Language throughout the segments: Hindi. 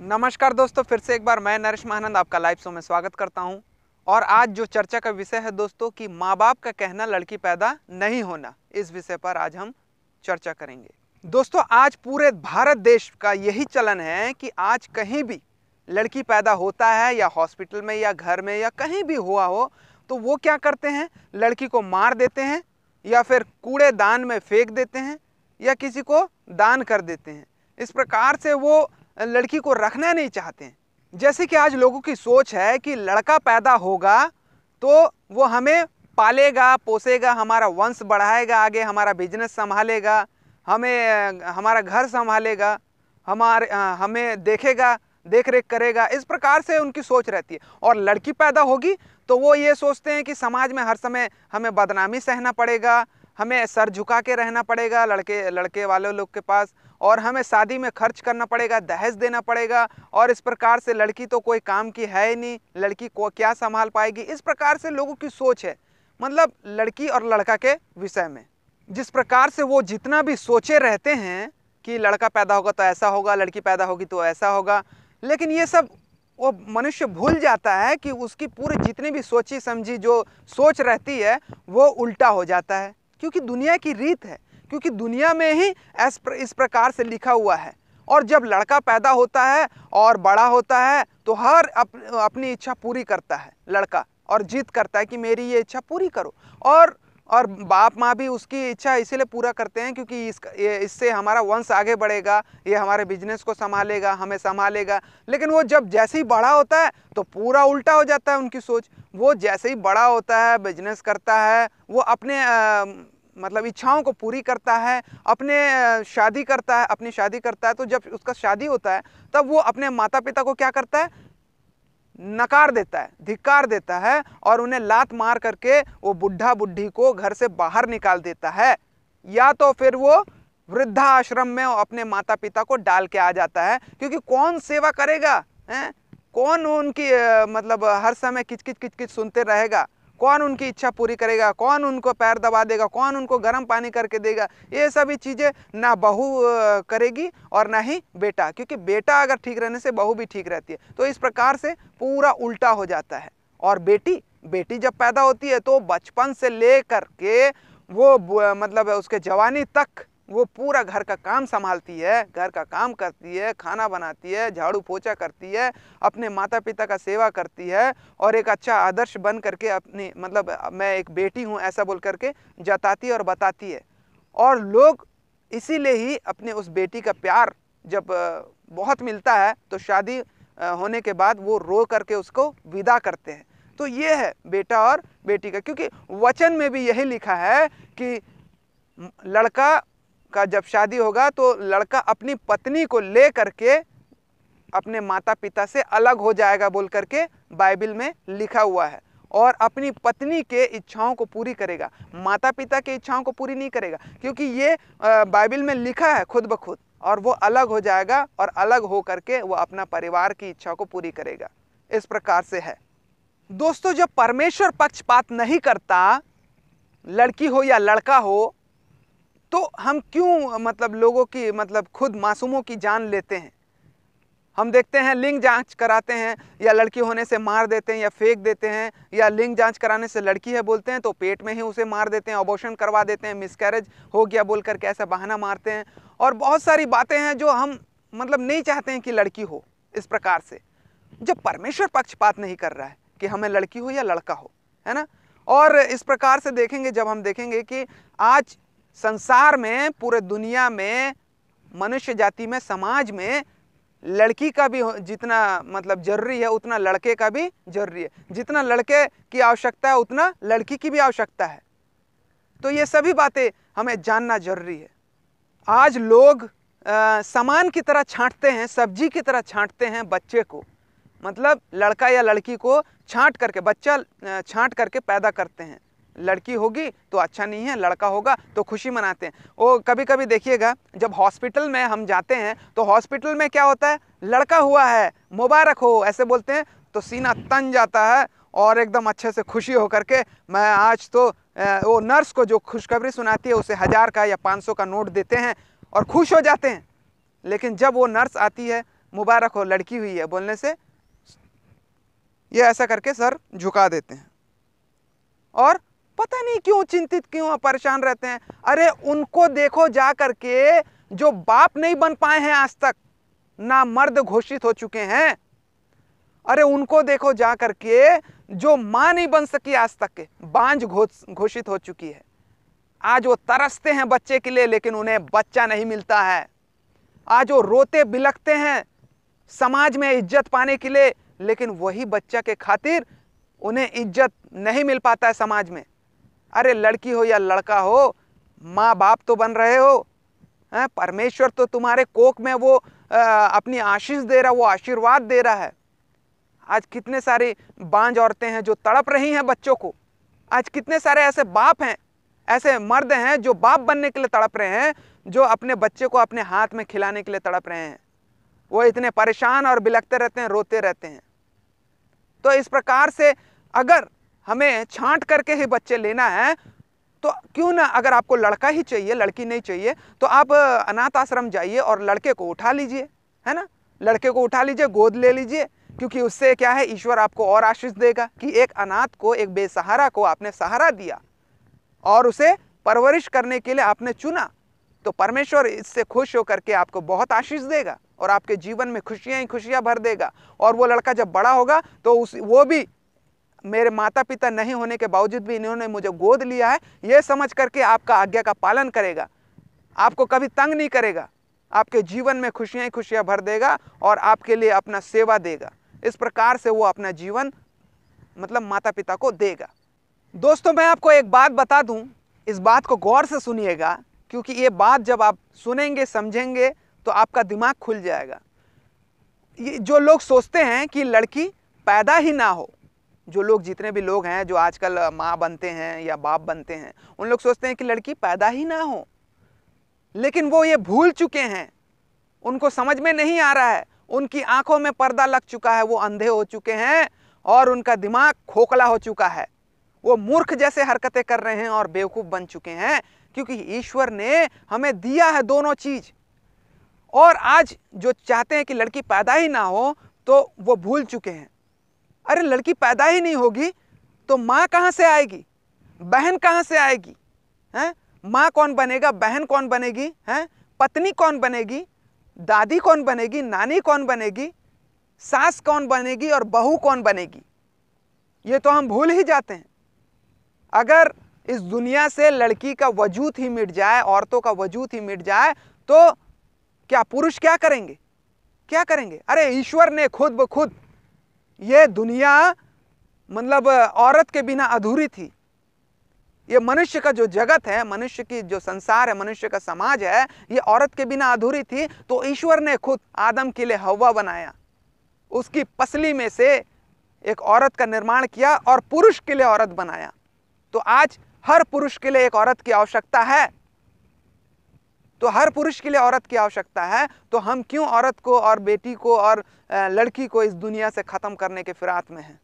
नमस्कार दोस्तों फिर से एक बार मैं नरेश महानंद आपका लाइव शो में स्वागत करता हूं और आज जो चर्चा का विषय है दोस्तों कि माँ बाप का कहना लड़की पैदा नहीं होना इस विषय पर आज हम चर्चा करेंगे दोस्तों आज पूरे भारत देश का यही चलन है कि आज कहीं भी लड़की पैदा होता है या हॉस्पिटल में या घर में या कहीं भी हुआ हो तो वो क्या करते हैं लड़की को मार देते हैं या फिर कूड़ेदान में फेंक देते हैं या किसी को दान कर देते हैं इस प्रकार से वो लड़की को रखना नहीं चाहते हैं जैसे कि आज लोगों की सोच है कि लड़का पैदा होगा तो वो हमें पालेगा पोसेगा हमारा वंश बढ़ाएगा आगे हमारा बिजनेस संभालेगा हमें हमारा घर संभालेगा हमारे हमें देखेगा देख रेख करेगा इस प्रकार से उनकी सोच रहती है और लड़की पैदा होगी तो वो ये सोचते हैं कि समाज में हर समय हमें बदनामी सहना पड़ेगा हमें सर झुका के रहना पड़ेगा लड़के लड़के वाले लोग के पास और हमें शादी में खर्च करना पड़ेगा दहेज देना पड़ेगा और इस प्रकार से लड़की तो कोई काम की है ही नहीं लड़की को क्या संभाल पाएगी इस प्रकार से लोगों की सोच है मतलब लड़की और लड़का के विषय में जिस प्रकार से वो जितना भी सोचे रहते हैं कि लड़का पैदा होगा तो ऐसा होगा लड़की पैदा होगी तो ऐसा होगा लेकिन ये सब वो मनुष्य भूल जाता है कि उसकी पूरी जितनी भी सोची समझी जो सोच रहती है वो उल्टा हो जाता है क्योंकि दुनिया की रीत है क्योंकि दुनिया में ही इस प्रकार से लिखा हुआ है और जब लड़का पैदा होता है और बड़ा होता है तो हर अप, अपनी इच्छा पूरी करता है लड़का और जीत करता है कि मेरी ये इच्छा पूरी करो और और बाप माँ भी उसकी इच्छा इसीलिए पूरा करते हैं क्योंकि इसका इससे हमारा वंश आगे बढ़ेगा ये हमारे बिजनेस को संभालेगा हमें संभालेगा लेकिन वो जब जैसे ही बड़ा होता है तो पूरा उल्टा हो जाता है उनकी सोच वो जैसे ही बड़ा होता है बिजनेस करता है वो अपने आ, मतलब इच्छाओं को पूरी करता है अपने शादी करता है अपनी शादी करता है तो जब उसका शादी होता है तब वो अपने माता पिता को क्या करता है नकार देता है धिक्कार देता है और उन्हें लात मार करके वो बुढ़ा बुढ़ी को घर से बाहर निकाल देता है या तो फिर वो वृद्धा आश्रम में अपने माता पिता को डाल के आ जाता है क्योंकि कौन सेवा करेगा है? कौन उनकी मतलब हर समय किचकिच किचकिच सुनते रहेगा कौन उनकी इच्छा पूरी करेगा कौन उनको पैर दबा देगा कौन उनको गर्म पानी करके देगा ये सभी चीज़ें ना बहू करेगी और ना ही बेटा क्योंकि बेटा अगर ठीक रहने से बहू भी ठीक रहती है तो इस प्रकार से पूरा उल्टा हो जाता है और बेटी बेटी जब पैदा होती है तो बचपन से ले के वो मतलब उसके जवानी तक वो पूरा घर का काम संभालती है घर का काम करती है खाना बनाती है झाड़ू पोछा करती है अपने माता पिता का सेवा करती है और एक अच्छा आदर्श बन करके अपनी मतलब मैं एक बेटी हूँ ऐसा बोल करके जताती और बताती है और लोग इसीलिए ही अपने उस बेटी का प्यार जब बहुत मिलता है तो शादी होने के बाद वो रो करके उसको विदा करते हैं तो ये है बेटा और बेटी का क्योंकि वचन में भी यही लिखा है कि लड़का का जब शादी होगा तो लड़का अपनी पत्नी को ले करके अपने माता पिता से अलग हो जाएगा बोल करके बाइबिल में लिखा हुआ है और अपनी पत्नी के इच्छाओं को पूरी करेगा माता पिता की इच्छाओं को पूरी नहीं करेगा क्योंकि ये बाइबिल में लिखा है खुद ब खुद और वो अलग हो जाएगा और अलग हो करके वो अपना परिवार की इच्छा को पूरी करेगा इस प्रकार से है दोस्तों जब परमेश्वर पक्षपात नहीं करता लड़की हो या लड़का हो तो हम क्यों मतलब लोगों की मतलब खुद मासूमों की जान लेते हैं हम देखते हैं लिंग जांच कराते हैं या लड़की होने से मार देते हैं या फेंक देते हैं या लिंग जांच कराने से लड़की है बोलते हैं तो पेट में ही उसे मार देते हैं अबॉर्शन करवा देते हैं मिसकैरेज हो गया बोल करके ऐसा बहाना मारते हैं और बहुत सारी बातें हैं जो हम मतलब नहीं चाहते हैं कि लड़की हो इस प्रकार से जब परमेश्वर पक्षपात नहीं कर रहा है कि हमें लड़की हो या लड़का हो है ना और इस प्रकार से देखेंगे जब हम देखेंगे कि आज संसार में पूरे दुनिया में मनुष्य जाति में समाज में लड़की का भी जितना मतलब जरूरी है उतना लड़के का भी जरूरी है जितना लड़के की आवश्यकता है उतना लड़की की भी आवश्यकता है तो ये सभी बातें हमें जानना जरूरी है आज लोग सामान की तरह छांटते हैं सब्जी की तरह छांटते हैं बच्चे को मतलब लड़का या लड़की को छांट करके बच्चा छांट करके पैदा करते हैं लड़की होगी तो अच्छा नहीं है लड़का होगा तो खुशी मनाते हैं वो कभी कभी देखिएगा जब हॉस्पिटल में हम जाते हैं तो हॉस्पिटल में क्या होता है लड़का हुआ है मुबारक हो ऐसे बोलते हैं तो सीना तन जाता है और एकदम अच्छे से खुशी होकर के मैं आज तो वो नर्स को जो खुशखबरी सुनाती है उसे हज़ार का या पाँच सौ का नोट देते हैं और खुश हो जाते हैं लेकिन जब वो नर्स आती है मुबारक हो लड़की हुई है बोलने से ये ऐसा करके सर झुका देते हैं और पता नहीं क्यों चिंतित क्यों परेशान रहते हैं अरे उनको देखो जा करके जो बाप नहीं बन पाए हैं आज तक ना मर्द घोषित हो चुके हैं अरे उनको देखो जा करके जो मां नहीं बन सकी आज तक के बांझ घोषित हो चुकी है आज वो तरसते हैं बच्चे के लिए लेकिन उन्हें बच्चा नहीं मिलता है आज वो रोते बिलखते हैं समाज में इज्जत पाने के लिए लेकिन वही बच्चा के खातिर उन्हें इज्जत नहीं मिल पाता है समाज में अरे लड़की हो या लड़का हो माँ बाप तो बन रहे हो परमेश्वर तो तुम्हारे कोक में वो आ, अपनी आशीष दे रहा वो आशीर्वाद दे रहा है आज कितने सारे बांझ औरतें हैं जो तड़प रही हैं बच्चों को आज कितने सारे ऐसे बाप हैं ऐसे मर्द हैं जो बाप बनने के लिए तड़प रहे हैं जो अपने बच्चे को अपने हाथ में खिलाने के लिए तड़प रहे हैं वो इतने परेशान और बिलखते रहते हैं रोते रहते हैं तो इस प्रकार से अगर हमें छांट करके ही बच्चे लेना है तो क्यों ना अगर आपको लड़का ही चाहिए लड़की नहीं चाहिए तो आप अनाथ आश्रम जाइए और लड़के को उठा लीजिए है ना लड़के को उठा लीजिए गोद ले लीजिए क्योंकि उससे क्या है ईश्वर आपको और आशीष देगा कि एक अनाथ को एक बेसहारा को आपने सहारा दिया और उसे परवरिश करने के लिए आपने चुना तो परमेश्वर इससे खुश होकर के आपको बहुत आशीष देगा और आपके जीवन में खुशियाँ ही खुशियाँ भर देगा और वो लड़का जब बड़ा होगा तो उस वो भी मेरे माता पिता नहीं होने के बावजूद भी इन्होंने मुझे गोद लिया है ये समझ करके आपका आज्ञा का पालन करेगा आपको कभी तंग नहीं करेगा आपके जीवन में खुशियाँ ही खुशियाँ भर देगा और आपके लिए अपना सेवा देगा इस प्रकार से वो अपना जीवन मतलब माता पिता को देगा दोस्तों मैं आपको एक बात बता दूं इस बात को गौर से सुनिएगा क्योंकि ये बात जब आप सुनेंगे समझेंगे तो आपका दिमाग खुल जाएगा ये जो लोग सोचते हैं कि लड़की पैदा ही ना हो जो लोग जितने भी लोग हैं जो आजकल माँ बनते हैं या बाप बनते हैं उन लोग सोचते हैं कि लड़की पैदा ही ना हो लेकिन वो ये भूल चुके हैं उनको समझ में नहीं आ रहा है उनकी आंखों में पर्दा लग चुका है वो अंधे हो चुके हैं और उनका दिमाग खोखला हो चुका है वो मूर्ख जैसे हरकतें कर रहे हैं और बेवकूफ़ बन चुके हैं क्योंकि ईश्वर ने हमें दिया है दोनों चीज़ और आज जो चाहते हैं कि लड़की पैदा ही ना हो तो वो भूल चुके हैं अरे लड़की पैदा ही नहीं होगी तो माँ कहाँ से आएगी बहन कहाँ से आएगी हैं माँ कौन बनेगा बहन कौन बनेगी हैं पत्नी कौन बनेगी दादी कौन बनेगी नानी कौन बनेगी सास कौन बनेगी और बहू कौन बनेगी ये तो हम भूल ही जाते हैं अगर इस दुनिया से लड़की का वजूद ही मिट जाए औरतों का वजूद ही मिट जाए तो क्या पुरुष क्या करेंगे क्या करेंगे अरे ईश्वर ने खुद ब खुद ये दुनिया मतलब औरत के बिना अधूरी थी ये मनुष्य का जो जगत है मनुष्य की जो संसार है मनुष्य का समाज है ये औरत के बिना अधूरी थी तो ईश्वर ने खुद आदम के लिए हवा बनाया उसकी पसली में से एक औरत का निर्माण किया और पुरुष के लिए औरत बनाया तो आज हर पुरुष के लिए एक औरत की आवश्यकता है तो हर पुरुष के लिए औरत की आवश्यकता है तो हम क्यों औरत को और बेटी को और लड़की को इस दुनिया से ख़त्म करने के फिरात में हैं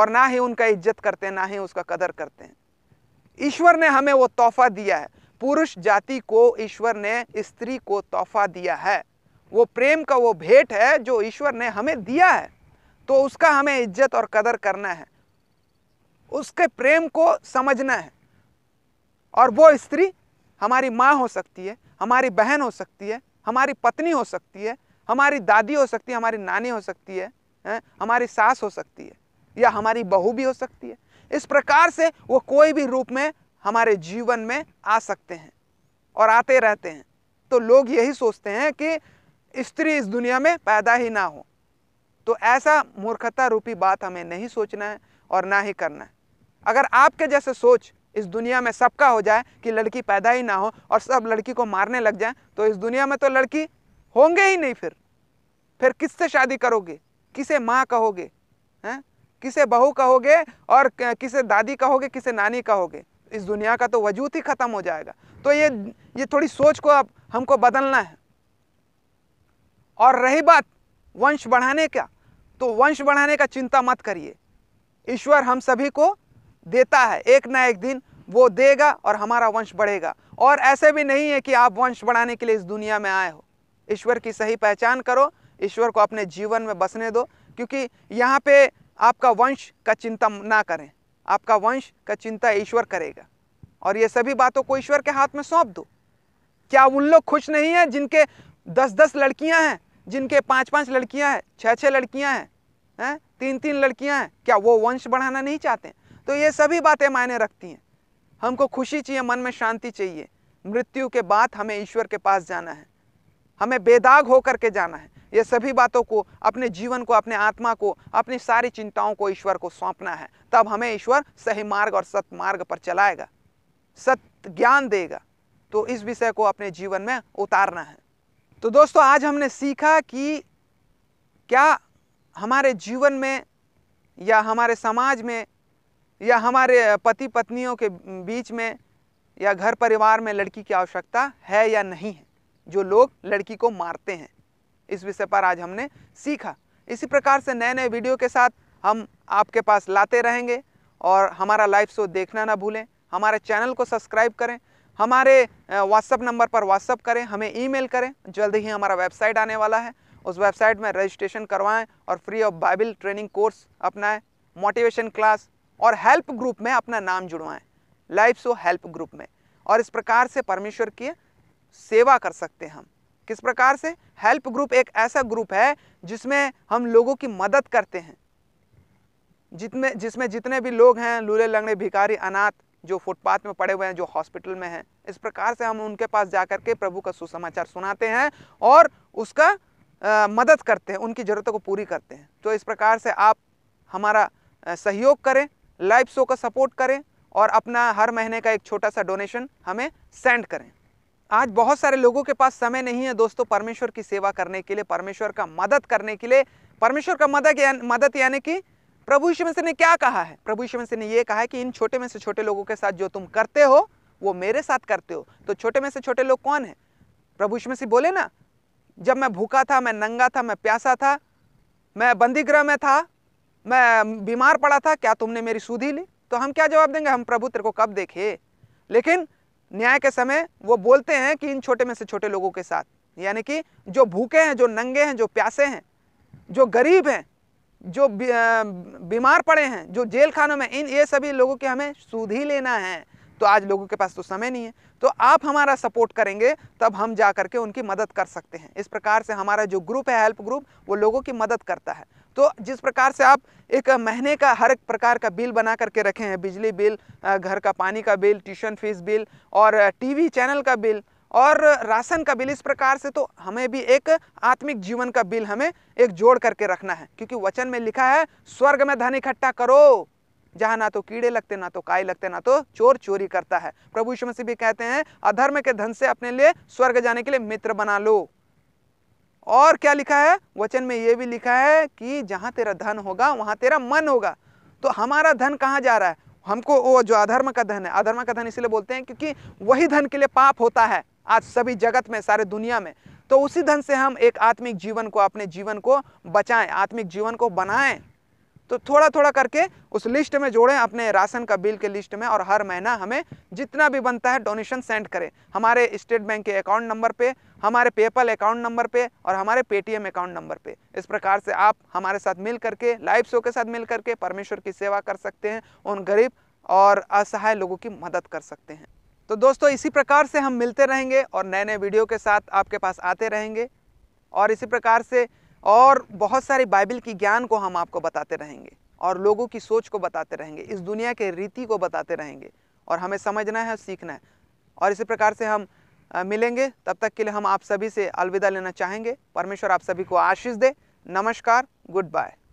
और ना ही उनका इज्जत करते हैं ना ही उसका कदर करते हैं ईश्वर ने हमें वो तोहफा दिया है पुरुष जाति को ईश्वर ने स्त्री को तोहफा दिया है वो प्रेम का वो भेंट है जो ईश्वर ने हमें दिया है तो उसका हमें इज्जत और कदर करना है उसके प्रेम को समझना है और वो स्त्री हमारी माँ हो सकती है हमारी बहन हो सकती है हमारी पत्नी हो सकती है हमारी दादी हो सकती है हमारी नानी हो सकती है, हमारी सास हो सकती है या हमारी बहू भी हो सकती है इस प्रकार से वो कोई भी रूप में हमारे जीवन में आ सकते हैं और आते रहते हैं तो लोग यही सोचते हैं कि स्त्री इस दुनिया में पैदा ही ना हो तो ऐसा मूर्खता रूपी बात हमें नहीं सोचना है और ना ही करना है अगर आपके जैसे सोच इस दुनिया में सबका हो जाए कि लड़की पैदा ही ना हो और सब लड़की को मारने लग जाए तो इस दुनिया में तो लड़की होंगे ही नहीं फिर फिर किससे शादी करोगे किसे माँ कहोगे हैं किसे बहू कहोगे और किसे दादी कहोगे किसे नानी कहोगे इस दुनिया का तो वजूद ही ख़त्म हो जाएगा तो ये ये थोड़ी सोच को अब हमको बदलना है और रही बात वंश बढ़ाने का तो वंश बढ़ाने का चिंता मत करिए ईश्वर हम सभी को देता है एक ना एक दिन वो देगा और हमारा वंश बढ़ेगा और ऐसे भी नहीं है कि आप वंश बढ़ाने के लिए इस दुनिया में आए हो ईश्वर की सही पहचान करो ईश्वर को अपने जीवन में बसने दो क्योंकि यहाँ पे आपका वंश का चिंता ना करें आपका वंश का चिंता ईश्वर करेगा और ये सभी बातों को ईश्वर के हाथ में सौंप दो क्या उन लोग खुश नहीं हैं जिनके दस दस लड़कियाँ हैं जिनके पाँच पाँच लड़कियाँ हैं छः छः लड़कियाँ हैं हैं तीन तीन लड़कियाँ हैं क्या वो वंश बढ़ाना नहीं चाहते हैं तो ये सभी बातें मायने रखती हैं हमको खुशी चाहिए मन में शांति चाहिए मृत्यु के बाद हमें ईश्वर के पास जाना है हमें बेदाग होकर के जाना है ये सभी बातों को अपने जीवन को अपने आत्मा को अपनी सारी चिंताओं को ईश्वर को सौंपना है तब हमें ईश्वर सही मार्ग और सत मार्ग पर चलाएगा सत्य ज्ञान देगा तो इस विषय को अपने जीवन में उतारना है तो दोस्तों आज हमने सीखा कि क्या हमारे जीवन में या हमारे समाज में या हमारे पति पत्नियों के बीच में या घर परिवार में लड़की की आवश्यकता है या नहीं है जो लोग लड़की को मारते हैं इस विषय पर आज हमने सीखा इसी प्रकार से नए नए वीडियो के साथ हम आपके पास लाते रहेंगे और हमारा लाइव शो देखना ना भूलें हमारे चैनल को सब्सक्राइब करें हमारे व्हाट्सअप नंबर पर व्हाट्सअप करें हमें ईमेल करें जल्द ही हमारा वेबसाइट आने वाला है उस वेबसाइट में रजिस्ट्रेशन करवाएं और free of Bible training course अपनाएं मोटिवेशन क्लास और हेल्प ग्रुप में अपना नाम जुड़वाएं लाइफ सो हेल्प ग्रुप में और इस प्रकार से परमेश्वर की सेवा कर सकते हैं हम किस प्रकार से हेल्प ग्रुप एक ऐसा ग्रुप है जिसमें हम लोगों की मदद करते हैं जितने जिसमें जितने भी लोग हैं लूले लंगड़े भिकारी अनाथ जो फुटपाथ में पड़े हुए हैं जो हॉस्पिटल में हैं इस प्रकार से हम उनके पास जाकर के प्रभु का सुसमाचार सुनाते हैं और उसका आ, मदद करते हैं उनकी ज़रूरतों को पूरी करते हैं तो इस प्रकार से आप हमारा सहयोग करें लाइव शो का सपोर्ट करें और अपना हर महीने का एक छोटा सा डोनेशन हमें सेंड करें आज बहुत सारे लोगों के पास समय नहीं है दोस्तों परमेश्वर की सेवा करने के लिए परमेश्वर का मदद करने के लिए परमेश्वर का मदद या, मदद यानी कि प्रभु ईश्वर मसीह ने क्या कहा है प्रभु ईश्वर मसीह ने यह कहा है कि इन छोटे में से छोटे लोगों के साथ जो तुम करते हो वो मेरे साथ करते हो तो छोटे में से छोटे लोग कौन है प्रभु ईश्वर सिंह बोले ना जब मैं भूखा था मैं नंगा था मैं प्यासा था मैं बंदीगृह में था मैं बीमार पड़ा था क्या तुमने मेरी सूधी ली तो हम क्या जवाब देंगे हम प्रभु तेरे को कब देखे लेकिन न्याय के समय वो बोलते हैं कि इन छोटे में से छोटे लोगों के साथ यानी कि जो भूखे हैं जो नंगे हैं जो प्यासे हैं जो गरीब हैं जो बीमार पड़े हैं जो जेल खानों में इन ये सभी लोगों के हमें ही लेना है तो आज लोगों के पास तो समय नहीं है तो आप हमारा सपोर्ट करेंगे तब हम जा करके उनकी मदद कर सकते हैं इस प्रकार से हमारा जो ग्रुप है हेल्प ग्रुप वो लोगों की मदद करता है तो जिस प्रकार से आप एक महीने का हर एक प्रकार का बिल बना करके रखे हैं बिजली बिल घर का पानी का बिल ट्यूशन फीस बिल और टीवी चैनल का बिल और राशन का बिल इस प्रकार से तो हमें भी एक आत्मिक जीवन का बिल हमें एक जोड़ करके रखना है क्योंकि वचन में लिखा है स्वर्ग में धन इकट्ठा करो जहाँ ना तो कीड़े लगते ना तो काय लगते ना तो चोर चोरी करता है प्रभु मसीह भी कहते हैं अधर्म के धन से अपने लिए स्वर्ग जाने के लिए मित्र बना लो और क्या लिखा है वचन में यह भी लिखा है कि जहाँ तेरा धन होगा वहां तेरा मन होगा तो हमारा धन कहाँ जा रहा है हमको वो जो अधर्म का धन है अधर्म का धन इसलिए बोलते हैं क्योंकि वही धन के लिए पाप होता है आज सभी जगत में सारे दुनिया में तो उसी धन से हम एक आत्मिक जीवन को अपने जीवन को बचाएं आत्मिक जीवन को बनाएं तो थोड़ा थोड़ा करके उस लिस्ट में जोड़ें अपने राशन का बिल के लिस्ट में और हर महीना हमें जितना भी बनता है डोनेशन सेंड करें हमारे स्टेट बैंक के अकाउंट नंबर पे हमारे पेपल अकाउंट नंबर पे और हमारे पेटीएम अकाउंट नंबर पे इस प्रकार से आप हमारे साथ मिल करके लाइव शो के साथ मिल करके परमेश्वर की सेवा कर सकते हैं उन गरीब और असहाय लोगों की मदद कर सकते हैं तो दोस्तों इसी प्रकार से हम मिलते रहेंगे और नए नए वीडियो के साथ आपके पास आते रहेंगे और इसी प्रकार से और बहुत सारे बाइबल की ज्ञान को हम आपको बताते रहेंगे और लोगों की सोच को बताते रहेंगे इस दुनिया के रीति को बताते रहेंगे और हमें समझना है सीखना है और इसी प्रकार से हम मिलेंगे तब तक के लिए हम आप सभी से अलविदा लेना चाहेंगे परमेश्वर आप सभी को आशीष दे नमस्कार गुड बाय